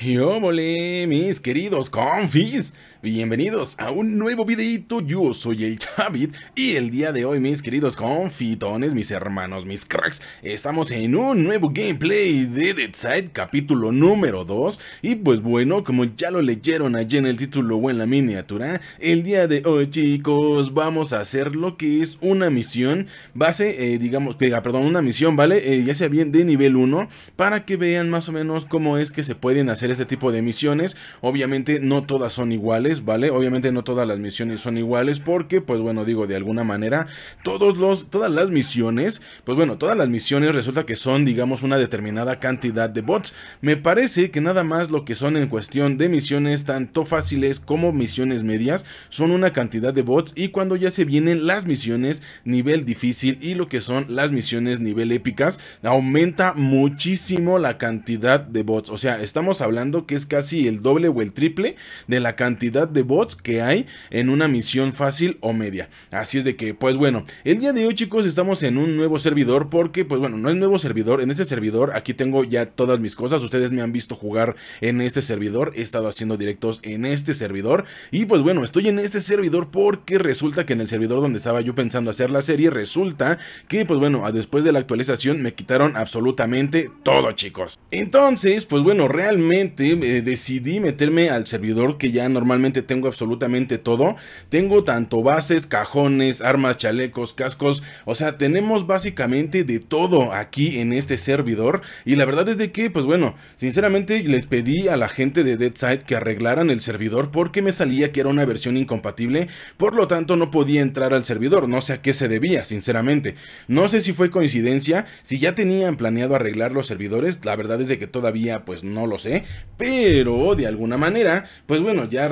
¡Qué mis queridos confis! Bienvenidos a un nuevo videito, yo soy el Chavit y el día de hoy mis queridos confitones, mis hermanos, mis cracks Estamos en un nuevo gameplay de Dead Side capítulo número 2 Y pues bueno, como ya lo leyeron allí en el título o en la miniatura El día de hoy chicos vamos a hacer lo que es una misión base, eh, digamos, eh, ah, perdón, una misión, ¿vale? Eh, ya sea bien de nivel 1 para que vean más o menos cómo es que se pueden hacer este tipo de misiones. Obviamente no todas son iguales, ¿vale? Obviamente no todas las misiones son iguales porque, pues bueno, digo, de alguna manera, todos los, todas las misiones, pues bueno, todas las misiones resulta que son, digamos, una determinada cantidad de bots. Me parece que nada más lo que son en cuestión de misiones tanto fáciles como misiones medias son una cantidad de bots y cuando ya se vienen las misiones nivel difícil y lo que son las misiones nivel épicas, aumenta muchísimo la cantidad de bots. O sea, estamos hablando que es casi el doble o el triple de la cantidad de bots que hay en una misión fácil o media. Así es de que, pues bueno, el día de hoy chicos estamos en un nuevo servidor porque, pues bueno, no es nuevo servidor, en este servidor aquí tengo ya todas mis cosas, ustedes me han visto jugar en este servidor, he estado haciendo directos en este servidor y pues bueno, estoy en este servidor porque resulta que en el servidor donde estaba yo pensando hacer la serie, resulta que pues bueno, después de la actualización me quitaron absolutamente todo chicos. Entonces, pues bueno, realmente eh, decidí meterme al servidor que ya normalmente tengo absolutamente todo. Tengo tanto bases, cajones, armas, chalecos, cascos. O sea, tenemos básicamente de todo aquí en este servidor. Y la verdad es de que, pues bueno, sinceramente les pedí a la gente de Deadside que arreglaran el servidor porque me salía que era una versión incompatible. Por lo tanto, no podía entrar al servidor. No sé a qué se debía, sinceramente. No sé si fue coincidencia, si ya tenían planeado arreglar los servidores. La verdad es de que todavía pues no lo sé pero de alguna manera, pues bueno, ya,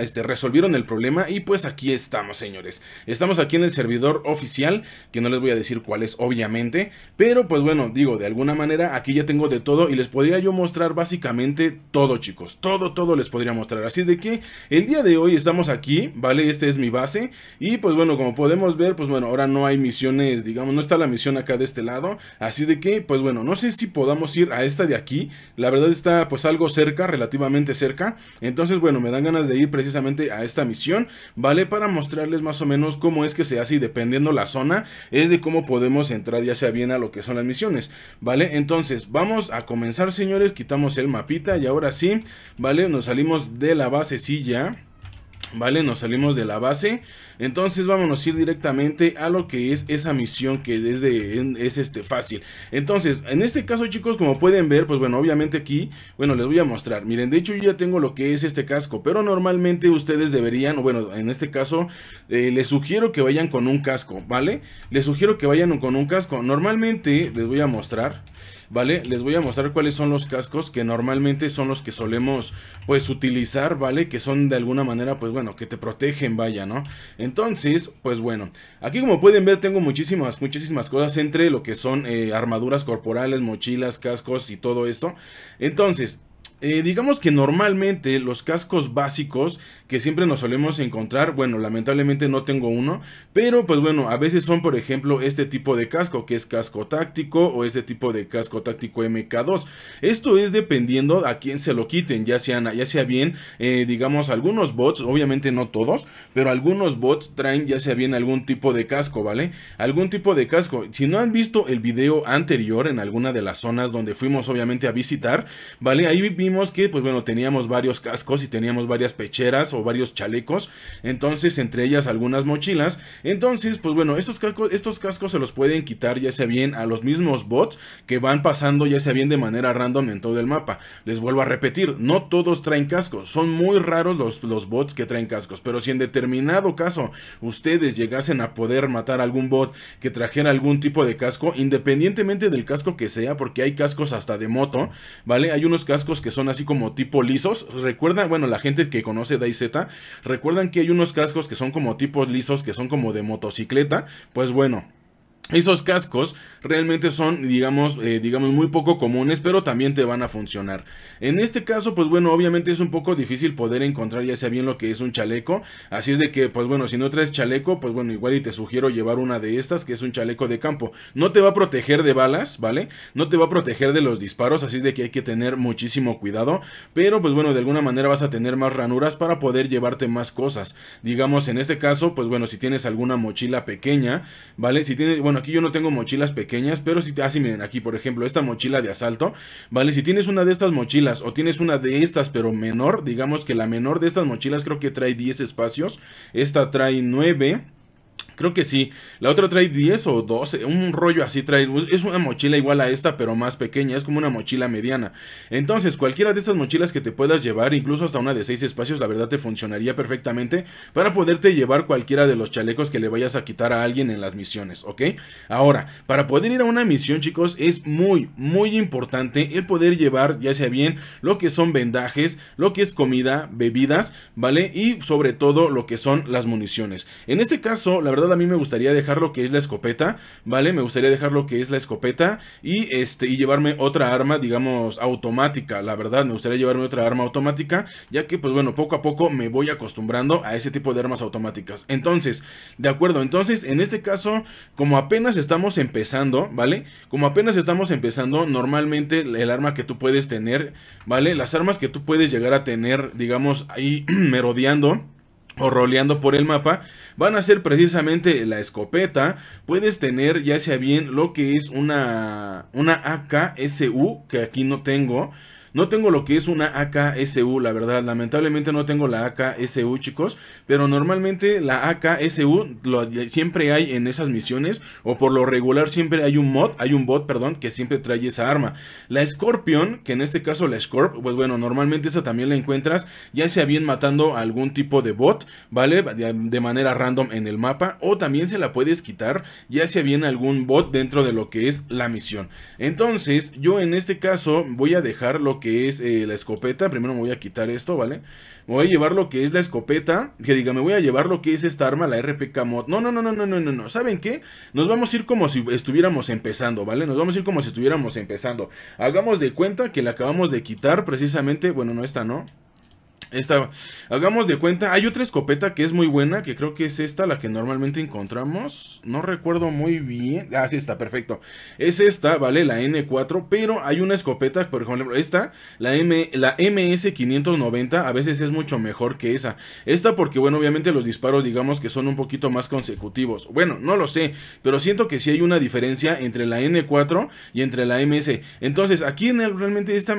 este, resolvieron el problema y pues aquí estamos, señores. Estamos aquí en el servidor oficial, que no les voy a decir cuál es, obviamente, pero pues bueno, digo, de alguna manera aquí ya tengo de todo y les podría yo mostrar básicamente todo, chicos. Todo, todo les podría mostrar. Así de que el día de hoy estamos aquí, ¿vale? Este es mi base y pues bueno, como podemos ver, pues bueno, ahora no hay misiones, digamos, no está la misión acá de este lado, así de que, pues bueno, no sé si podamos ir a esta de aquí, la verdad está pues algo cerca, relativamente cerca. Entonces, bueno, me dan ganas de ir precisamente a esta misión, ¿vale? Para mostrarles más o menos cómo es que se hace y dependiendo la zona, es de cómo podemos entrar ya sea bien a lo que son las misiones, ¿vale? Entonces, vamos a comenzar, señores, quitamos el mapita y ahora sí, ¿vale? Nos salimos de la basecilla. Vale, nos salimos de la base. Entonces vámonos a ir directamente a lo que es esa misión que es, es este, fácil. Entonces, en este caso chicos, como pueden ver, pues bueno, obviamente aquí, bueno, les voy a mostrar. Miren, de hecho yo ya tengo lo que es este casco, pero normalmente ustedes deberían, bueno, en este caso, eh, les sugiero que vayan con un casco, ¿vale? Les sugiero que vayan con un casco. Normalmente, les voy a mostrar. ¿vale? Les voy a mostrar cuáles son los cascos que normalmente son los que solemos pues utilizar, ¿vale? Que son de alguna manera pues bueno, que te protegen, vaya, ¿no? Entonces, pues bueno, aquí como pueden ver tengo muchísimas, muchísimas cosas entre lo que son eh, armaduras corporales, mochilas, cascos y todo esto. Entonces, eh, digamos que normalmente los cascos básicos que siempre nos solemos encontrar, bueno, lamentablemente no tengo uno, pero pues bueno, a veces son por ejemplo este tipo de casco, que es casco táctico o este tipo de casco táctico MK2. Esto es dependiendo a quién se lo quiten, ya ya sea bien, eh, digamos, algunos bots, obviamente no todos, pero algunos bots traen ya sea bien algún tipo de casco, ¿vale? Algún tipo de casco. Si no han visto el video anterior en alguna de las zonas donde fuimos obviamente a visitar, ¿vale? Ahí vimos que, pues bueno, teníamos varios cascos y teníamos varias pecheras o varios chalecos, entonces entre ellas algunas mochilas, entonces, pues bueno, estos cascos, estos cascos se los pueden quitar ya sea bien a los mismos bots que van pasando ya sea bien de manera random en todo el mapa. Les vuelvo a repetir, no todos traen cascos, son muy raros los, los bots que traen cascos, pero si en determinado caso ustedes llegasen a poder matar algún bot que trajera algún tipo de casco, independientemente del casco que sea, porque hay cascos hasta de moto, ¿vale? Hay unos cascos que son son así como tipo lisos. Recuerdan, bueno, la gente que conoce DayZ, recuerdan que hay unos cascos que son como tipos lisos, que son como de motocicleta. Pues bueno, esos cascos realmente son, digamos, eh, digamos, muy poco comunes, pero también te van a funcionar. En este caso, pues bueno, obviamente es un poco difícil poder encontrar ya sea bien lo que es un chaleco. Así es de que, pues bueno, si no traes chaleco, pues bueno, igual y te sugiero llevar una de estas, que es un chaleco de campo. No te va a proteger de balas, ¿vale? No te va a proteger de los disparos, así es de que hay que tener muchísimo cuidado. Pero, pues bueno, de alguna manera vas a tener más ranuras para poder llevarte más cosas. Digamos, en este caso, pues bueno, si tienes alguna mochila pequeña, ¿vale? Si tienes, bueno, aquí yo no tengo mochilas pequeñas, pero si te... Ah, miren, aquí por ejemplo, esta mochila de asalto, ¿vale? Si tienes una de estas mochilas o tienes una de estas, pero menor, digamos que la menor de estas mochilas creo que trae 10 espacios, esta trae 9... Creo que sí. La otra trae 10 o 12, un rollo así trae. Pues, es una mochila igual a esta, pero más pequeña. Es como una mochila mediana. Entonces, cualquiera de estas mochilas que te puedas llevar, incluso hasta una de 6 espacios, la verdad te funcionaría perfectamente para poderte llevar cualquiera de los chalecos que le vayas a quitar a alguien en las misiones, ¿ok? Ahora, para poder ir a una misión, chicos, es muy, muy importante el poder llevar, ya sea bien, lo que son vendajes, lo que es comida, bebidas, ¿vale? Y sobre todo lo que son las municiones. En este caso, la verdad a mí me gustaría dejar lo que es la escopeta, ¿vale? Me gustaría dejar lo que es la escopeta y, este, y llevarme otra arma, digamos, automática, la verdad, me gustaría llevarme otra arma automática, ya que, pues bueno, poco a poco me voy acostumbrando a ese tipo de armas automáticas. Entonces, de acuerdo, entonces, en este caso, como apenas estamos empezando, ¿vale? Como apenas estamos empezando, normalmente el arma que tú puedes tener, ¿vale? Las armas que tú puedes llegar a tener, digamos, ahí merodeando o roleando por el mapa van a ser precisamente la escopeta puedes tener ya sea bien lo que es una una AKSU que aquí no tengo no tengo lo que es una AKSU, la verdad. Lamentablemente no tengo la AKSU, chicos. Pero normalmente la AKSU siempre hay en esas misiones. O por lo regular siempre hay un mod, hay un bot, perdón, que siempre trae esa arma. La Scorpion, que en este caso la Scorp, pues bueno, normalmente esa también la encuentras. Ya sea bien matando algún tipo de bot, ¿vale? De, manera random en el mapa. O también se la puedes quitar, ya sea bien algún bot dentro de lo que es la misión. Entonces, yo en este caso voy a dejar lo que es eh, la escopeta. Primero me voy a quitar esto, ¿vale? Me voy a llevar lo que es la escopeta. Que diga, me voy a llevar lo que es esta arma, la RPK mod. No, no, no, no, no, no, no, no. ¿Saben qué? Nos vamos a ir como si estuviéramos empezando, ¿vale? Nos vamos a ir como si estuviéramos empezando. Hagamos de cuenta que la acabamos de quitar precisamente. Bueno, no, esta no. Esta, hagamos de cuenta, hay otra escopeta que es muy buena, que creo que es esta, la que normalmente encontramos. No recuerdo muy bien. Ah, sí, está, perfecto. Es esta, ¿vale? La N4, pero hay una escopeta, por ejemplo, esta, la, M, la MS590, a veces es mucho mejor que esa. Esta porque, bueno, obviamente los disparos, digamos que son un poquito más consecutivos. Bueno, no lo sé, pero siento que sí hay una diferencia entre la N4 y entre la MS. Entonces, aquí en el, realmente esta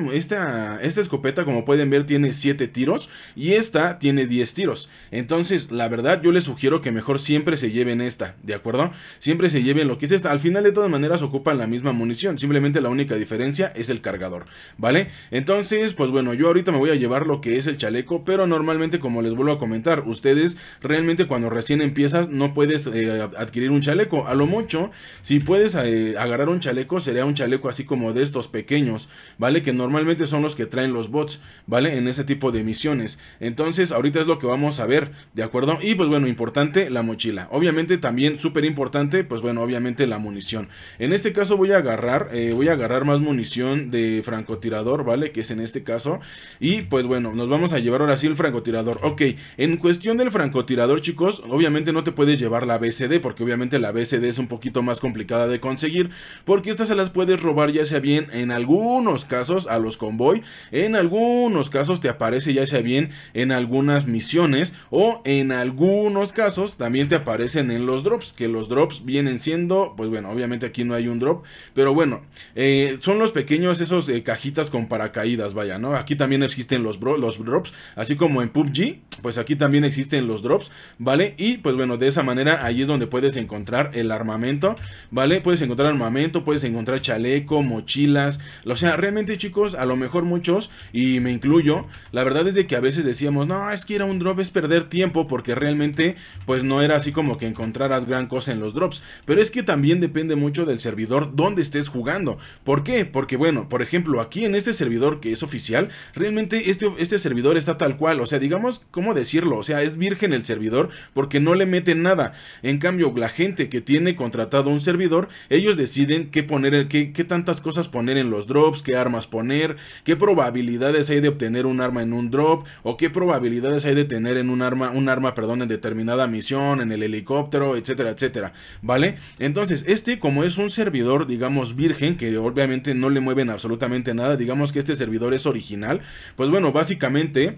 escopeta, como pueden ver, tiene 7 tiros y esta tiene 10 tiros. Entonces, la verdad, yo les sugiero que mejor siempre se lleven esta, ¿de acuerdo? Siempre se lleven lo que es esta. Al final, de todas maneras, ocupan la misma munición. Simplemente la única diferencia es el cargador, ¿vale? Entonces, pues bueno, yo ahorita me voy a llevar lo que es el chaleco, pero normalmente, como les vuelvo a comentar, ustedes realmente cuando recién empiezas no puedes eh, adquirir un chaleco. A lo mucho, si puedes eh, agarrar un chaleco, sería un chaleco así como de estos pequeños, ¿vale? Que normalmente son los que traen los bots, ¿vale? En ese tipo de misión entonces, ahorita es lo que vamos a ver, ¿de acuerdo? Y pues bueno, importante la mochila. Obviamente también súper importante, pues bueno, obviamente la munición. En este caso voy a agarrar, eh, voy a agarrar más munición de francotirador, ¿vale? Que es en este caso. Y pues bueno, nos vamos a llevar ahora sí el francotirador. Ok, en cuestión del francotirador, chicos, obviamente no te puedes llevar la BCD, porque obviamente la BCD es un poquito más complicada de conseguir, porque estas se las puedes robar ya sea bien en algunos casos a los convoy, en algunos casos te aparece ya bien en algunas misiones o en algunos casos también te aparecen en los drops, que los drops vienen siendo, pues bueno, obviamente aquí no hay un drop, pero bueno, eh, son los pequeños esos eh, cajitas con paracaídas, vaya, ¿no? Aquí también existen los, los drops, así como en PUBG, pues aquí también existen los drops, ¿vale? Y pues bueno, de esa manera ahí es donde puedes encontrar el armamento, ¿vale? Puedes encontrar armamento, puedes encontrar chaleco, mochilas, o sea, realmente chicos, a lo mejor muchos, y me incluyo, la verdad es que que a veces decíamos, no, es que era un drop es perder tiempo porque realmente pues no era así como que encontraras gran cosa en los drops. Pero es que también depende mucho del servidor donde estés jugando. ¿Por qué? Porque bueno, por ejemplo, aquí en este servidor que es oficial, realmente este, este servidor está tal cual. O sea, digamos, ¿cómo decirlo? O sea, es virgen el servidor porque no le meten nada. En cambio, la gente que tiene contratado un servidor, ellos deciden qué poner, qué, qué tantas cosas poner en los drops, qué armas poner, qué probabilidades hay de obtener un arma en un drop o qué probabilidades hay de tener en un arma, un arma, perdón, en determinada misión, en el helicóptero, etcétera, etcétera, ¿vale? Entonces, este como es un servidor, digamos, virgen, que obviamente no le mueven absolutamente nada, digamos que este servidor es original, pues bueno, básicamente...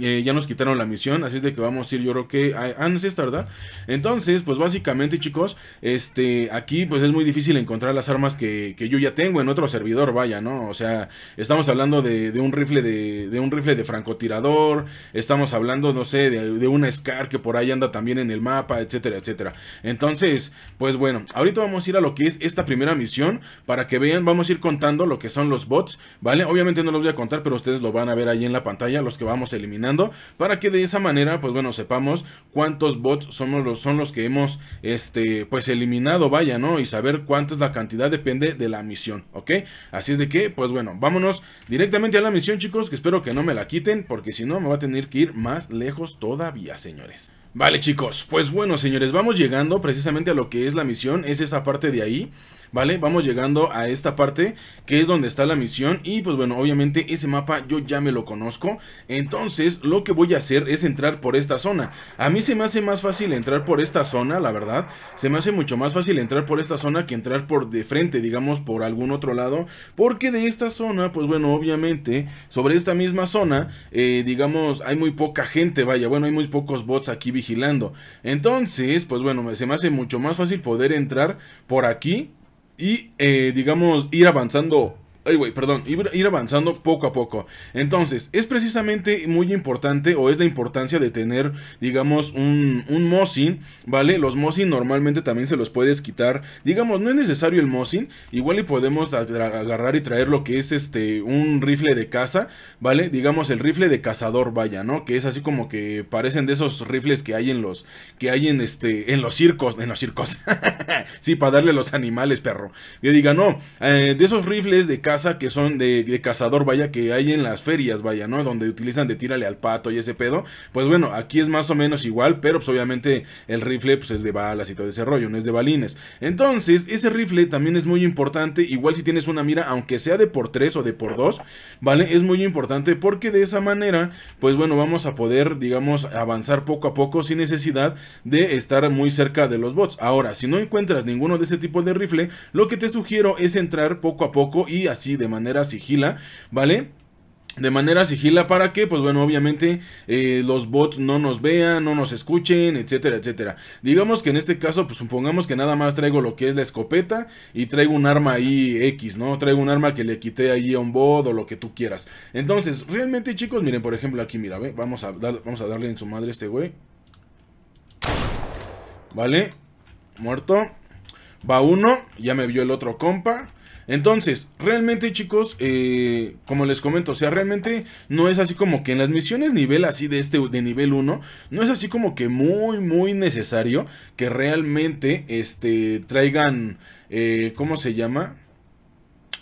Eh, ya nos quitaron la misión, así es de que vamos a ir yo creo que Ah, es esta, ¿verdad? Entonces, pues básicamente chicos, este, aquí pues es muy difícil encontrar las armas que, yo ya tengo en otro servidor, vaya, ¿no? O sea, estamos hablando de, un rifle de, de, un rifle de francotirador, estamos hablando, no sé, de, de, una SCAR que por ahí anda también en el mapa, etcétera, etcétera. Entonces, pues bueno, ahorita vamos a ir a lo que es esta primera misión, para que vean, vamos a ir contando lo que son los bots, ¿vale? Obviamente no los voy a contar, pero ustedes lo van a ver ahí en la pantalla, los que vamos a eliminar para que de esa manera pues bueno sepamos cuántos bots somos los, son los que hemos este pues eliminado vaya no y saber cuánto es la cantidad depende de la misión ok así es de que pues bueno vámonos directamente a la misión chicos que espero que no me la quiten porque si no me va a tener que ir más lejos todavía señores Vale chicos, pues bueno señores, vamos llegando precisamente a lo que es la misión, es esa parte de ahí ¿vale? Vamos llegando a esta parte que es donde está la misión y pues bueno, obviamente ese mapa yo ya me lo conozco. Entonces lo que voy a hacer es entrar por esta zona. A mí se me hace más fácil entrar por esta zona, la verdad. Se me hace mucho más fácil entrar por esta zona que entrar por de frente, digamos, por algún otro lado. Porque de esta zona, pues bueno, obviamente, sobre esta misma zona, eh, digamos, hay muy poca gente, vaya, bueno, hay muy pocos bots aquí vigilando. Entonces, pues bueno, se me hace mucho más fácil poder entrar por aquí y eh, digamos ir avanzando Ay, güey, perdón, ir avanzando poco a poco. Entonces, es precisamente muy importante o es la importancia de tener, digamos, un, un Mosin, ¿vale? Los Mosin normalmente también se los puedes quitar. Digamos, no es necesario el Mosin. Igual y podemos agarrar y traer lo que es este, un rifle de caza, ¿vale? Digamos, el rifle de cazador, vaya, ¿no? Que es así como que parecen de esos rifles que hay en los, que hay en este, en los circos, en los circos. sí, para darle a los animales, perro. yo diga, no, eh, de esos rifles de caza que son de, cazador, vaya, que hay en las ferias, vaya, ¿no? Donde utilizan de tírale al pato y ese pedo. Pues bueno, aquí es más o menos igual, pero pues, obviamente el rifle pues es de balas y todo ese rollo, no es de balines. Entonces, ese rifle también es muy importante, igual si tienes una mira, aunque sea de por 3 o de por 2, ¿vale? Es muy importante porque de esa manera, pues bueno, vamos a poder, digamos, avanzar poco a poco sin necesidad de estar muy cerca de los bots. Ahora, si no encuentras ninguno de ese tipo de rifle, lo que te sugiero es entrar poco a poco y así de manera sigila, ¿vale? De manera sigila para que, pues bueno, obviamente eh, los bots no nos vean, no nos escuchen, etcétera, etcétera. Digamos que en este caso, pues supongamos que nada más traigo lo que es la escopeta y traigo un arma ahí X, ¿no? Traigo un arma que le quité ahí a un bot o lo que tú quieras. Entonces, realmente chicos, miren, por ejemplo, aquí, mira, Vamos, a vamos a darle en su madre a este güey. ¿Vale? Muerto. Va uno, ya me vio el otro compa. Entonces, realmente chicos, eh, como les comento, o sea, realmente no es así como que en las misiones nivel así de este, de nivel 1, no es así como que muy, muy necesario que realmente, este, traigan, eh, ¿cómo se llama?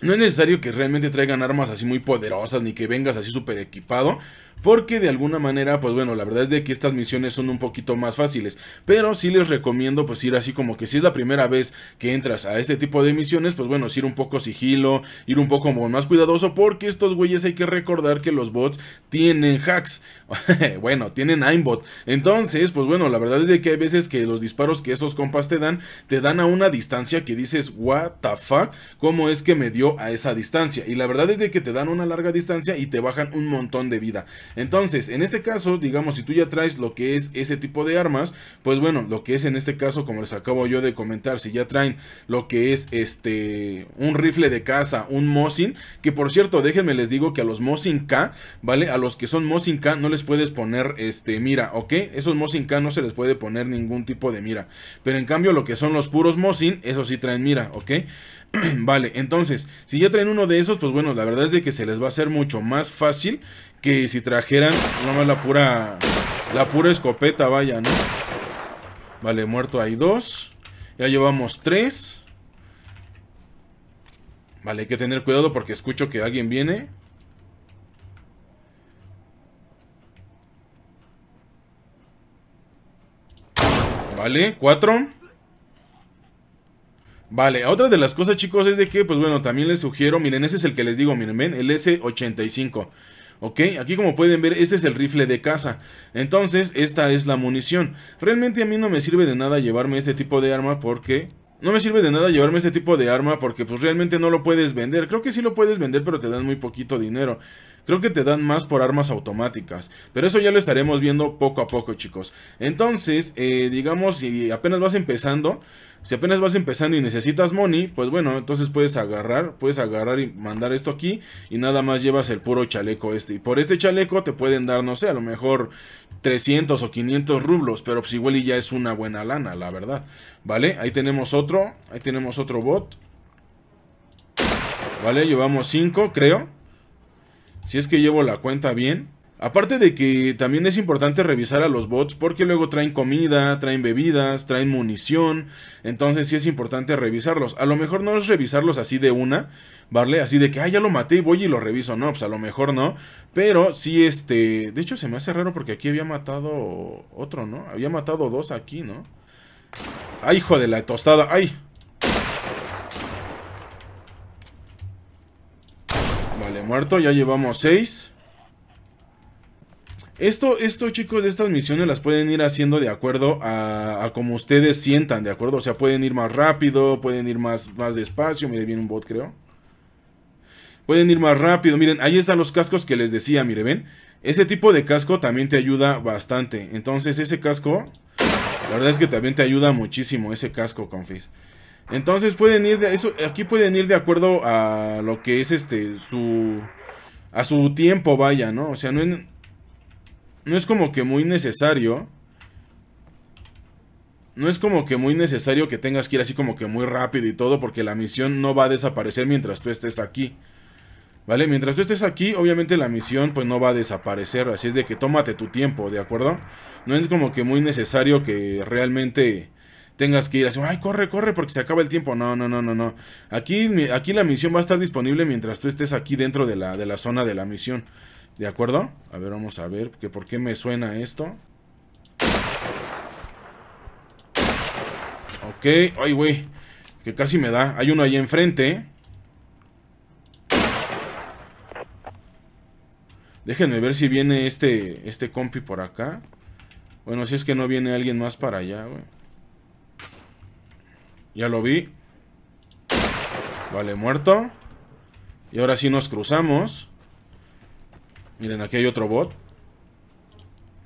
No es necesario que realmente traigan armas así muy poderosas, ni que vengas así súper equipado. Porque de alguna manera, pues bueno, la verdad es de que estas misiones son un poquito más fáciles. Pero sí les recomiendo pues ir así como que si es la primera vez que entras a este tipo de misiones, pues bueno, ir un poco sigilo, ir un poco más cuidadoso. Porque estos güeyes hay que recordar que los bots tienen hacks. bueno, tienen aimbot. Entonces, pues bueno, la verdad es de que hay veces que los disparos que esos compas te dan, te dan a una distancia que dices, what the fuck, ¿cómo es que me dio a esa distancia? Y la verdad es de que te dan una larga distancia y te bajan un montón de vida. Entonces, en este caso, digamos, si tú ya traes lo que es ese tipo de armas, pues bueno, lo que es en este caso, como les acabo yo de comentar, si ya traen lo que es este un rifle de caza, un Mosin, que por cierto, déjenme les digo que a los Mosin K, ¿vale? A los que son Mosin K no les puedes poner este mira, ¿ok? Esos Mosin K no se les puede poner ningún tipo de mira. Pero en cambio, lo que son los puros Mosin, eso sí traen mira, ¿ok? vale, entonces, si ya traen uno de esos, pues bueno, la verdad es de que se les va a hacer mucho más fácil que si trajeran nomás la pura, la pura escopeta, vaya, ¿no? Vale, muerto hay dos. Ya llevamos tres. Vale, hay que tener cuidado porque escucho que alguien viene. Vale, cuatro. Vale, otra de las cosas chicos es de que, pues bueno, también les sugiero, miren, ese es el que les digo, miren, ven, el S85. ¿Ok? Aquí como pueden ver, este es el rifle de caza. Entonces, esta es la munición. Realmente a mí no me sirve de nada llevarme este tipo de arma porque... No me sirve de nada llevarme este tipo de arma porque pues realmente no lo puedes vender. Creo que sí lo puedes vender pero te dan muy poquito dinero. Creo que te dan más por armas automáticas. Pero eso ya lo estaremos viendo poco a poco, chicos. Entonces, eh, digamos, si apenas vas empezando. Si apenas vas empezando y necesitas money, pues bueno, entonces puedes agarrar, puedes agarrar y mandar esto aquí y nada más llevas el puro chaleco este. Y por este chaleco te pueden dar, no sé, a lo mejor 300 o 500 rublos, pero pues igual ya es una buena lana, la verdad. ¿Vale? Ahí tenemos otro, ahí tenemos otro bot. ¿Vale? Llevamos 5, creo si es que llevo la cuenta bien. Aparte de que también es importante revisar a los bots porque luego traen comida, traen bebidas, traen munición, entonces sí es importante revisarlos. A lo mejor no es revisarlos así de una, ¿vale? Así de que, ah, ya lo maté y voy y lo reviso. No, pues a lo mejor no. Pero sí, este... De hecho se me hace raro porque aquí había matado otro, ¿no? Había matado dos aquí, ¿no? ¡Ay, hijo de la tostada! ¡Ay! muerto, ya llevamos 6. Esto, esto chicos, estas misiones las pueden ir haciendo de acuerdo a, como ustedes sientan, ¿de acuerdo? O sea, pueden ir más rápido, pueden ir más, más despacio, mire, viene un bot creo. Pueden ir más rápido, miren, ahí están los cascos que les decía, mire, ven. Ese tipo de casco también te ayuda bastante. Entonces ese casco, la verdad es que también te ayuda muchísimo ese casco, confis. Entonces pueden ir de eso, aquí pueden ir de acuerdo a lo que es este su a su tiempo, vaya, ¿no? O sea, no es, no es como que muy necesario. No es como que muy necesario que tengas que ir así como que muy rápido y todo, porque la misión no va a desaparecer mientras tú estés aquí. ¿Vale? Mientras tú estés aquí, obviamente la misión pues no va a desaparecer, así es de que tómate tu tiempo, ¿de acuerdo? No es como que muy necesario que realmente tengas que ir así, ay, corre, corre, porque se acaba el tiempo. No, no, no, no, no. Aquí, aquí la misión va a estar disponible mientras tú estés aquí dentro de la, zona de la misión. ¿De acuerdo? A ver, vamos a ver, que por qué me suena esto. Ok, ay, güey, que casi me da. Hay uno ahí enfrente, Déjenme ver si viene este, este compi por acá. Bueno, si es que no viene alguien más para allá, güey. Ya lo vi. Vale, muerto. Y ahora sí nos cruzamos. Miren, aquí hay otro bot.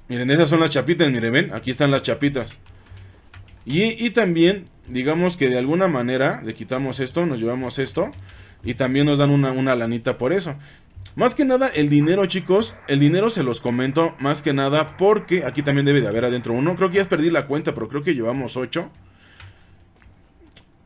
Miren, esas son las chapitas, miren, ven. Aquí están las chapitas. Y, y también, digamos que de alguna manera le quitamos esto, nos llevamos esto. Y también nos dan una, una lanita por eso. Más que nada el dinero chicos, el dinero se los comento más que nada porque aquí también debe de haber adentro uno. Creo que ya perdí la cuenta, pero creo que llevamos ocho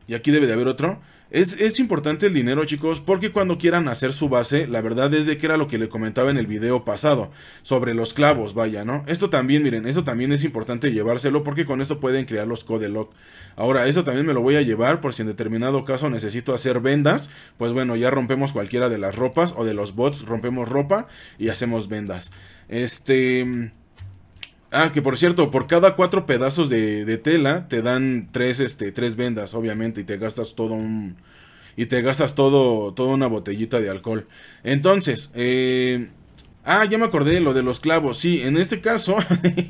y aquí debe de haber otro. Es, es, importante el dinero, chicos, porque cuando quieran hacer su base, la verdad es de que era lo que le comentaba en el video pasado, sobre los clavos, vaya, ¿no? Esto también, miren, esto también es importante llevárselo porque con esto pueden crear los code lock. Ahora, eso también me lo voy a llevar por si en determinado caso necesito hacer vendas, pues bueno, ya rompemos cualquiera de las ropas o de los bots, rompemos ropa y hacemos vendas. Este... Ah, que por cierto, por cada cuatro pedazos de, tela te dan tres, este, tres vendas, obviamente, y te gastas todo un. Y te gastas todo. toda una botellita de alcohol. Entonces, eh, Ah, ya me acordé, lo de los clavos. Sí, en este caso,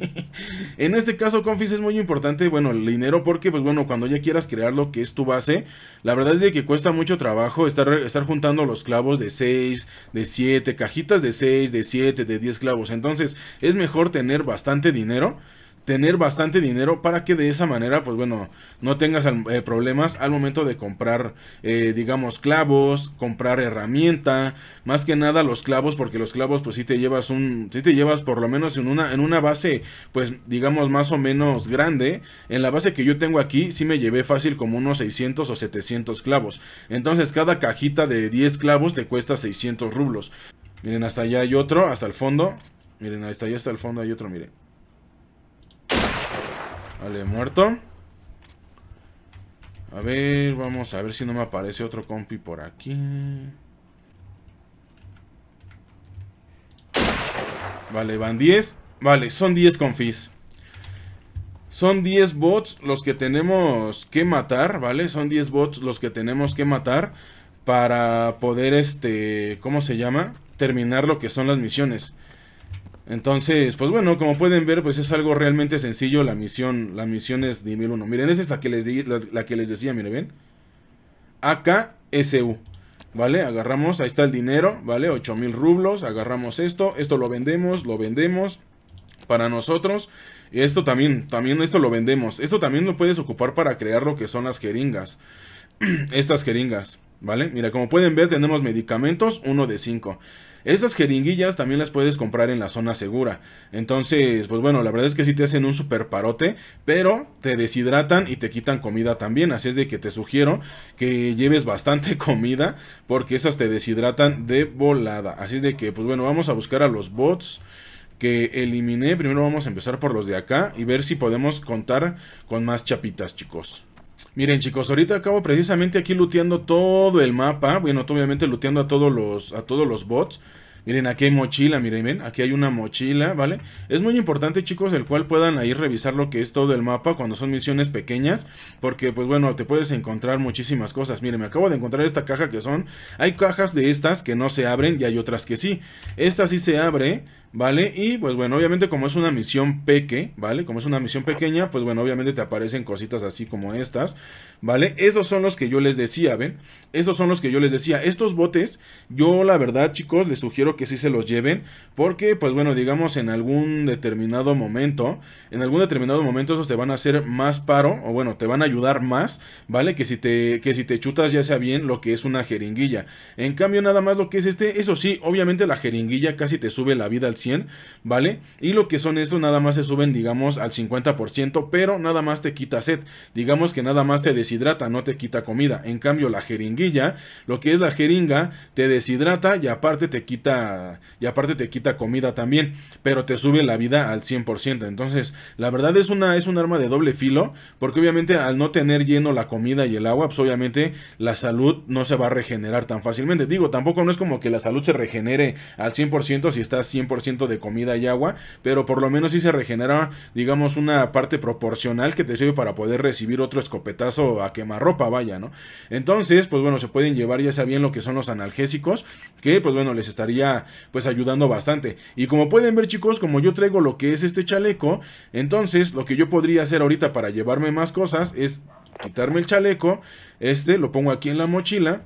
en este caso, Confis es muy importante, bueno, el dinero, porque, pues bueno, cuando ya quieras crear lo que es tu base, la verdad es de que cuesta mucho trabajo estar, estar juntando los clavos de 6, de 7, cajitas de 6, de 7, de 10 clavos. Entonces, es mejor tener bastante dinero tener bastante dinero para que de esa manera, pues bueno, no tengas eh, problemas al momento de comprar, eh, digamos, clavos, comprar herramienta, más que nada los clavos, porque los clavos, pues si te llevas un, si te llevas por lo menos en una, en una base, pues digamos, más o menos grande, en la base que yo tengo aquí, sí me llevé fácil como unos 600 o 700 clavos, entonces cada cajita de 10 clavos te cuesta 600 rublos, miren, hasta allá hay otro, hasta el fondo, miren, hasta allá hasta el fondo hay otro, miren. Vale, muerto. A ver, vamos a ver si no me aparece otro compi por aquí. Vale, van 10. Vale, son 10 confis. Son 10 bots los que tenemos que matar, ¿vale? Son 10 bots los que tenemos que matar para poder, este, ¿cómo se llama? Terminar lo que son las misiones. Entonces, pues bueno, como pueden ver, pues es algo realmente sencillo la misión, la misión es nivel 1. Miren, esa es esta que les, la, que les decía, miren, ven. AKSU, ¿vale? Agarramos, ahí está el dinero, ¿vale? 8000 rublos, agarramos esto, esto lo vendemos, lo vendemos para nosotros. Y Esto también, también esto lo vendemos. Esto también lo puedes ocupar para crear lo que son las jeringas. Estas jeringas. ¿Vale? Mira, como pueden ver tenemos medicamentos, uno de 5. Estas jeringuillas también las puedes comprar en la zona segura. Entonces, pues bueno, la verdad es que sí te hacen un super parote, pero te deshidratan y te quitan comida también. Así es de que te sugiero que lleves bastante comida porque esas te deshidratan de volada. Así es de que, pues bueno, vamos a buscar a los bots que eliminé. Primero vamos a empezar por los de acá y ver si podemos contar con más chapitas, chicos. Miren chicos, ahorita acabo precisamente aquí luteando todo el mapa. Bueno, obviamente luteando a todos los, a todos los bots. Miren, aquí hay mochila, miren, aquí hay una mochila, ¿vale? Es muy importante, chicos, el cual puedan ahí revisar lo que es todo el mapa cuando son misiones pequeñas, porque, pues bueno, te puedes encontrar muchísimas cosas. Miren, me acabo de encontrar esta caja que son, hay cajas de estas que no se abren y hay otras que sí. Esta sí se abre, ¿Vale? Y pues bueno, obviamente como es una misión peque, ¿vale? Como es una misión pequeña, pues bueno, obviamente te aparecen cositas así como estas, ¿vale? Esos son los que yo les decía, ¿ven? Esos son los que yo les decía. Estos botes, yo la verdad, chicos, les sugiero que sí se los lleven, porque pues bueno, digamos en algún determinado momento, en algún determinado momento esos te van a hacer más paro, o bueno, te van a ayudar más, ¿vale? Que si te, que si te chutas ya sea bien lo que es una jeringuilla. En cambio, nada más lo que es este, eso sí, obviamente la jeringuilla casi te sube la vida al 100, ¿vale? Y lo que son eso nada más se suben, digamos, al 50%, pero nada más te quita sed. Digamos que nada más te deshidrata, no te quita comida. En cambio, la jeringuilla, lo que es la jeringa, te deshidrata y aparte te quita, y aparte te quita comida también, pero te sube la vida al 100%. Entonces, la verdad es una, es un arma de doble filo, porque obviamente al no tener lleno la comida y el agua, pues obviamente la salud no se va a regenerar tan fácilmente. Digo, tampoco no es como que la salud se regenere al 100% si estás 100% de comida y agua, pero por lo menos Si se regenera, digamos, una parte proporcional que te sirve para poder recibir otro escopetazo a quemarropa, vaya, ¿no? Entonces, pues bueno, se pueden llevar ya saben lo que son los analgésicos, que pues bueno, les estaría pues ayudando bastante. Y como pueden ver, chicos, como yo traigo lo que es este chaleco, entonces lo que yo podría hacer ahorita para llevarme más cosas es quitarme el chaleco, este lo pongo aquí en la mochila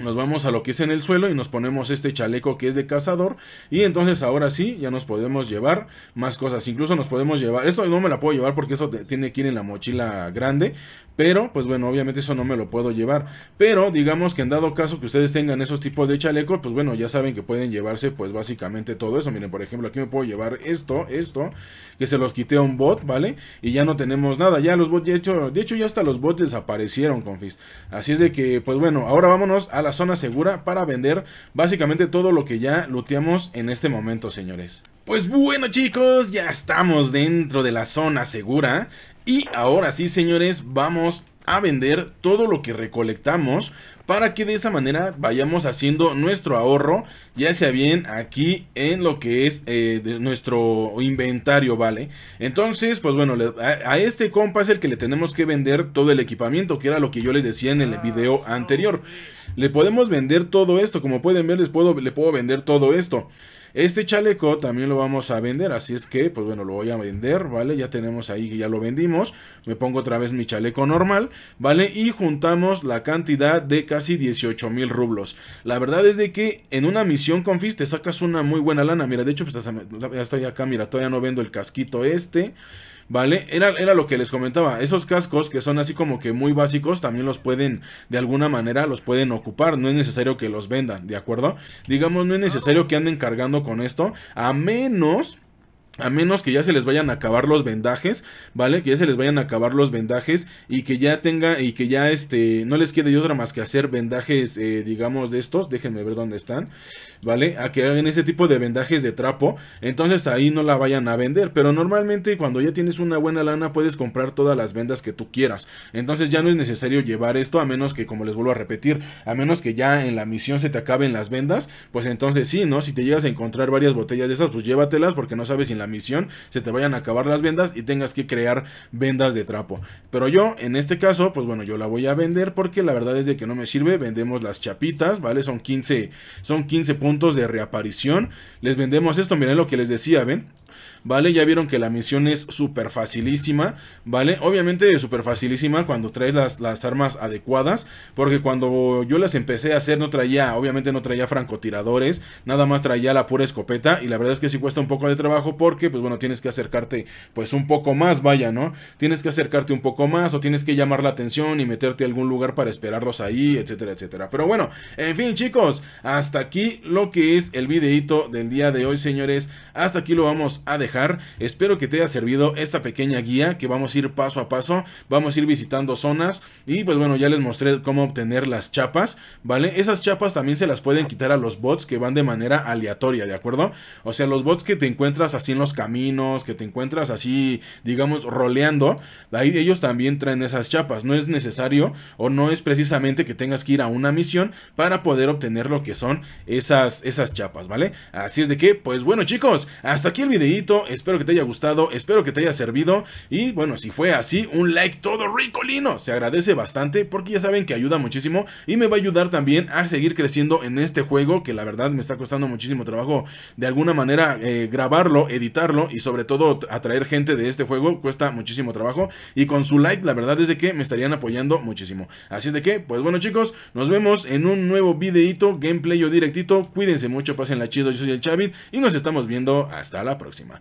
nos vamos a lo que es en el suelo y nos ponemos este chaleco que es de cazador y entonces ahora sí ya nos podemos llevar más cosas incluso nos podemos llevar esto no me la puedo llevar porque eso tiene que ir en la mochila grande pero pues bueno obviamente eso no me lo puedo llevar pero digamos que en dado caso que ustedes tengan esos tipos de chalecos pues bueno ya saben que pueden llevarse pues básicamente todo eso miren por ejemplo aquí me puedo llevar esto esto que se los quité a un bot vale y ya no tenemos nada ya los bots de hecho de hecho ya hasta los bots desaparecieron confis así es de que pues bueno ahora vámonos a la zona segura para vender básicamente todo lo que ya looteamos en este momento, señores. Pues bueno chicos, ya estamos dentro de la zona segura. Y ahora sí, señores, vamos a vender todo lo que recolectamos para que de esa manera vayamos haciendo nuestro ahorro, ya sea bien aquí en lo que es eh, nuestro inventario, ¿vale? Entonces, pues bueno, a, a, este compa es el que le tenemos que vender todo el equipamiento, que era lo que yo les decía en el ah, video anterior. Le podemos vender todo esto. Como pueden ver, les puedo, le puedo vender todo esto. Este chaleco también lo vamos a vender, así es que, pues bueno, lo voy a vender, ¿vale? Ya tenemos ahí que ya lo vendimos. Me pongo otra vez mi chaleco normal, ¿vale? Y juntamos la cantidad de casi 18 mil rublos. La verdad es de que en una misión confis te sacas una muy buena lana. Mira, de hecho, pues ya estoy acá, mira, todavía no vendo el casquito este. ¿vale? Era, era lo que les comentaba, esos cascos que son así como que muy básicos, también los pueden, de alguna manera, los pueden ocupar, no es necesario que los vendan, ¿de acuerdo? Digamos, no es necesario que anden cargando con esto, a menos a menos que ya se les vayan a acabar los vendajes, ¿vale? Que ya se les vayan a acabar los vendajes y que ya tenga, y que ya este, no les quede otra más que hacer vendajes, eh, digamos, de estos. Déjenme ver dónde están, ¿vale? A que hagan ese tipo de vendajes de trapo. Entonces ahí no la vayan a vender. Pero normalmente cuando ya tienes una buena lana puedes comprar todas las vendas que tú quieras. Entonces ya no es necesario llevar esto, a menos que, como les vuelvo a repetir, a menos que ya en la misión se te acaben las vendas. Pues entonces sí, ¿no? Si te llegas a encontrar varias botellas de esas, pues llévatelas porque no sabes si la misión se te vayan a acabar las vendas y tengas que crear vendas de trapo. Pero yo, en este caso, pues bueno, yo la voy a vender porque la verdad es de que no me sirve. Vendemos las chapitas, ¿vale? Son 15, son 15 puntos de reaparición. Les vendemos esto, miren lo que les decía, ¿ven? ¿vale? Ya vieron que la misión es súper facilísima, ¿vale? Obviamente súper facilísima cuando traes las, armas adecuadas, porque cuando yo las empecé a hacer no traía, obviamente no traía francotiradores, nada más traía la pura escopeta y la verdad es que sí cuesta un poco de trabajo porque, pues bueno, tienes que acercarte pues un poco más, vaya, ¿no? Tienes que acercarte un poco más o tienes que llamar la atención y meterte a algún lugar para esperarlos ahí, etcétera, etcétera. Pero bueno, en fin chicos, hasta aquí lo que es el videito del día de hoy, señores. Hasta aquí lo vamos a dejar Espero que te haya servido esta pequeña guía que vamos a ir paso a paso. Vamos a ir visitando zonas y pues bueno, ya les mostré cómo obtener las chapas, ¿vale? Esas chapas también se las pueden quitar a los bots que van de manera aleatoria, ¿de acuerdo? O sea, los bots que te encuentras así en los caminos, que te encuentras así, digamos, roleando, ahí ellos también traen esas chapas. No es necesario o no es precisamente que tengas que ir a una misión para poder obtener lo que son esas, esas chapas, ¿vale? Así es de que, pues bueno chicos, hasta aquí el videito espero que te haya gustado, espero que te haya servido y bueno, si fue así, un like todo ricolino, se agradece bastante porque ya saben que ayuda muchísimo y me va a ayudar también a seguir creciendo en este juego que la verdad me está costando muchísimo trabajo de alguna manera eh, grabarlo, editarlo y sobre todo atraer gente de este juego cuesta muchísimo trabajo y con su like la verdad es de que me estarían apoyando muchísimo. Así es de que, pues bueno chicos, nos vemos en un nuevo videito, gameplay o directito, cuídense mucho, pasen la chido, yo soy el Chavit y nos estamos viendo hasta la próxima.